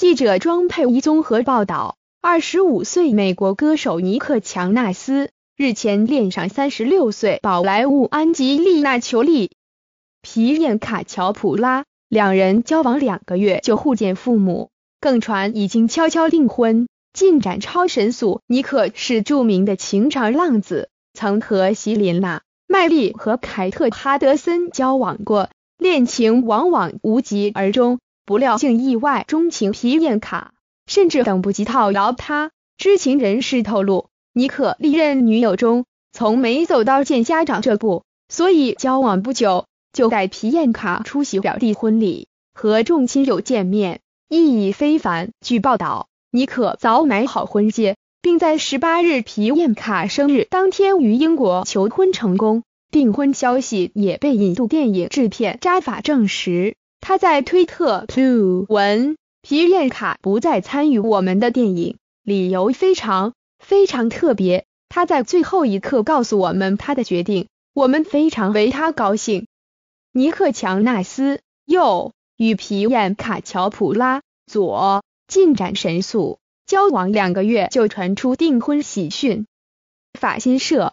记者庄佩仪综合报道：二十五岁美国歌手尼克强纳斯日前恋上三十六岁宝莱坞安吉丽娜裘丽·皮艳卡乔普拉，两人交往两个月就互见父母，更传已经悄悄订婚，进展超神速。尼克是著名的情场浪子，曾和席琳娜麦莉和凯特哈德森交往过，恋情往往无疾而终。不料竟意外钟情皮燕卡，甚至等不及套牢他。知情人士透露，尼克历任女友中从没走到见家长这步，所以交往不久就带皮燕卡出席表弟婚礼，和众亲友见面意义非凡。据报道，尼克早买好婚戒，并在十八日皮燕卡生日当天于英国求婚成功，订婚消息也被印度电影制片扎法证实。他在推特 to 文：皮耶卡不再参与我们的电影，理由非常非常特别。他在最后一刻告诉我们他的决定，我们非常为他高兴。尼克强纳斯右与皮耶卡乔普拉左进展神速，交往两个月就传出订婚喜讯。法新社。